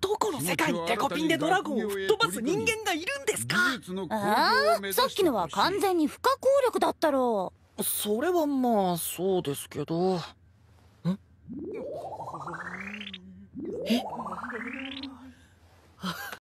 どこの世界にデコピンでドラゴンを吹っ飛ばす人間がいるんですかああさっきのは完全に不可抗力だったろうそれはまあそうですけどんえっ